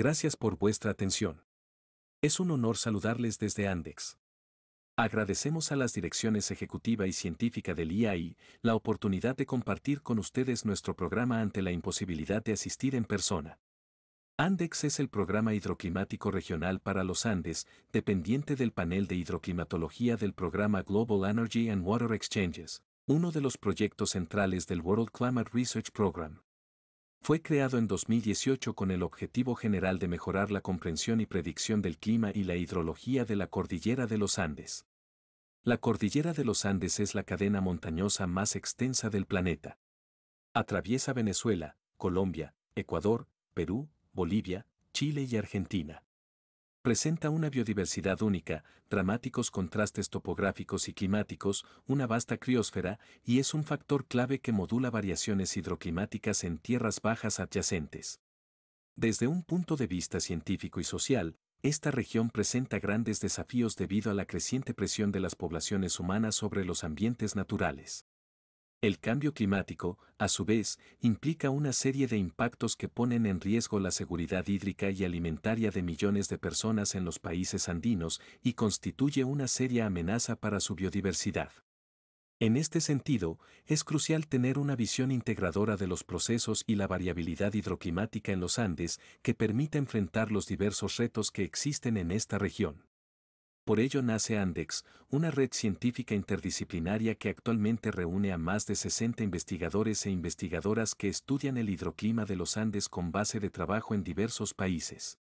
Gracias por vuestra atención. Es un honor saludarles desde Andex. Agradecemos a las direcciones ejecutiva y científica del IAI la oportunidad de compartir con ustedes nuestro programa ante la imposibilidad de asistir en persona. Andex es el programa hidroclimático regional para los Andes, dependiente del panel de hidroclimatología del programa Global Energy and Water Exchanges, uno de los proyectos centrales del World Climate Research Program. Fue creado en 2018 con el objetivo general de mejorar la comprensión y predicción del clima y la hidrología de la cordillera de los Andes. La cordillera de los Andes es la cadena montañosa más extensa del planeta. Atraviesa Venezuela, Colombia, Ecuador, Perú, Bolivia, Chile y Argentina. Presenta una biodiversidad única, dramáticos contrastes topográficos y climáticos, una vasta criósfera, y es un factor clave que modula variaciones hidroclimáticas en tierras bajas adyacentes. Desde un punto de vista científico y social, esta región presenta grandes desafíos debido a la creciente presión de las poblaciones humanas sobre los ambientes naturales. El cambio climático, a su vez, implica una serie de impactos que ponen en riesgo la seguridad hídrica y alimentaria de millones de personas en los países andinos y constituye una seria amenaza para su biodiversidad. En este sentido, es crucial tener una visión integradora de los procesos y la variabilidad hidroclimática en los Andes que permita enfrentar los diversos retos que existen en esta región. Por ello nace Andex, una red científica interdisciplinaria que actualmente reúne a más de 60 investigadores e investigadoras que estudian el hidroclima de los Andes con base de trabajo en diversos países.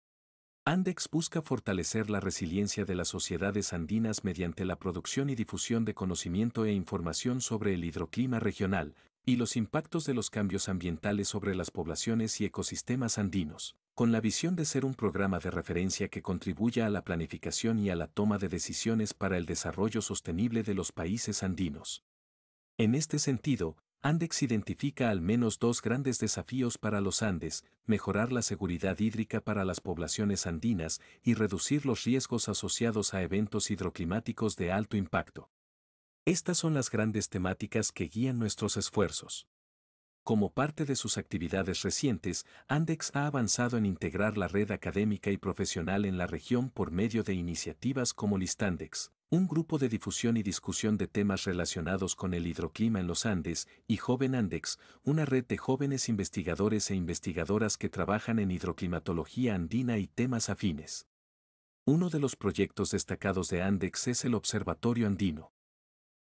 Andex busca fortalecer la resiliencia de las sociedades andinas mediante la producción y difusión de conocimiento e información sobre el hidroclima regional y los impactos de los cambios ambientales sobre las poblaciones y ecosistemas andinos con la visión de ser un programa de referencia que contribuya a la planificación y a la toma de decisiones para el desarrollo sostenible de los países andinos. En este sentido, Andex identifica al menos dos grandes desafíos para los Andes, mejorar la seguridad hídrica para las poblaciones andinas y reducir los riesgos asociados a eventos hidroclimáticos de alto impacto. Estas son las grandes temáticas que guían nuestros esfuerzos. Como parte de sus actividades recientes, Andex ha avanzado en integrar la red académica y profesional en la región por medio de iniciativas como Listandex, un grupo de difusión y discusión de temas relacionados con el hidroclima en los Andes, y Joven Andex, una red de jóvenes investigadores e investigadoras que trabajan en hidroclimatología andina y temas afines. Uno de los proyectos destacados de Andex es el Observatorio Andino.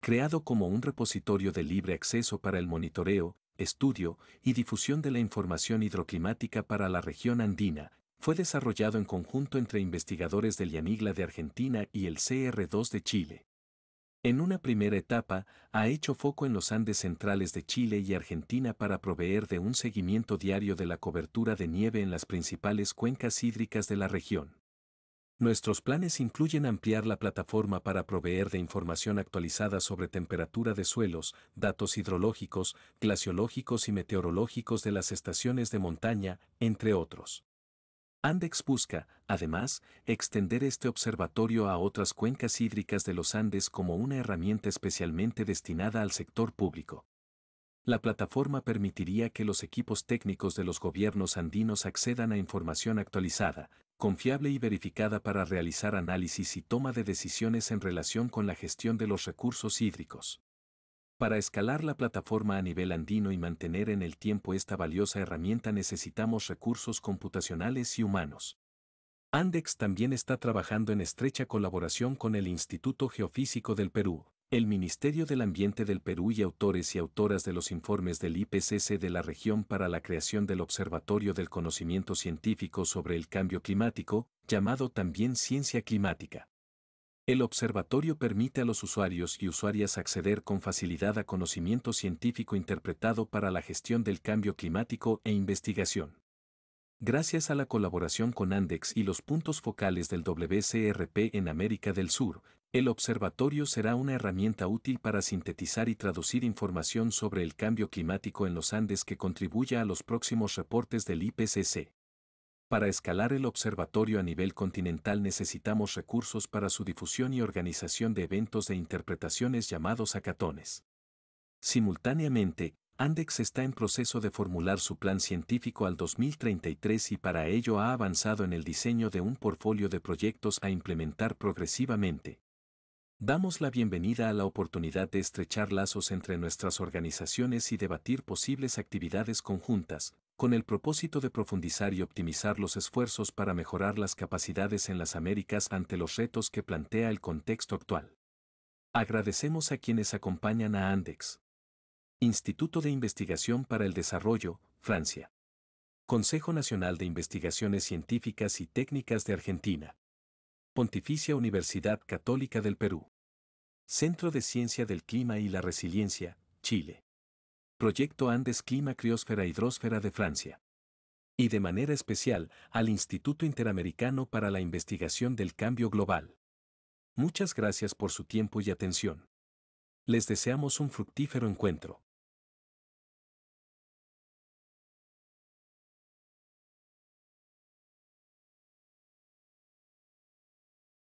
Creado como un repositorio de libre acceso para el monitoreo, estudio y difusión de la información hidroclimática para la región andina, fue desarrollado en conjunto entre investigadores del Yanigla de Argentina y el CR2 de Chile. En una primera etapa, ha hecho foco en los Andes centrales de Chile y Argentina para proveer de un seguimiento diario de la cobertura de nieve en las principales cuencas hídricas de la región. Nuestros planes incluyen ampliar la plataforma para proveer de información actualizada sobre temperatura de suelos, datos hidrológicos, glaciológicos y meteorológicos de las estaciones de montaña, entre otros. Andex busca, además, extender este observatorio a otras cuencas hídricas de los Andes como una herramienta especialmente destinada al sector público. La plataforma permitiría que los equipos técnicos de los gobiernos andinos accedan a información actualizada, confiable y verificada para realizar análisis y toma de decisiones en relación con la gestión de los recursos hídricos. Para escalar la plataforma a nivel andino y mantener en el tiempo esta valiosa herramienta necesitamos recursos computacionales y humanos. Andex también está trabajando en estrecha colaboración con el Instituto Geofísico del Perú, el Ministerio del Ambiente del Perú y autores y autoras de los informes del IPCC de la región para la creación del Observatorio del Conocimiento Científico sobre el Cambio Climático, llamado también Ciencia Climática. El observatorio permite a los usuarios y usuarias acceder con facilidad a conocimiento científico interpretado para la gestión del cambio climático e investigación. Gracias a la colaboración con Andex y los puntos focales del WCRP en América del Sur, el observatorio será una herramienta útil para sintetizar y traducir información sobre el cambio climático en los Andes que contribuya a los próximos reportes del IPCC. Para escalar el observatorio a nivel continental necesitamos recursos para su difusión y organización de eventos de interpretaciones llamados acatones. Simultáneamente, Andex está en proceso de formular su plan científico al 2033 y para ello ha avanzado en el diseño de un portfolio de proyectos a implementar progresivamente Damos la bienvenida a la oportunidad de estrechar lazos entre nuestras organizaciones y debatir posibles actividades conjuntas, con el propósito de profundizar y optimizar los esfuerzos para mejorar las capacidades en las Américas ante los retos que plantea el contexto actual. Agradecemos a quienes acompañan a Andex. Instituto de Investigación para el Desarrollo, Francia. Consejo Nacional de Investigaciones Científicas y Técnicas de Argentina. Pontificia Universidad Católica del Perú. Centro de Ciencia del Clima y la Resiliencia, Chile. Proyecto Andes Clima criósfera Hidrósfera de Francia. Y de manera especial al Instituto Interamericano para la Investigación del Cambio Global. Muchas gracias por su tiempo y atención. Les deseamos un fructífero encuentro.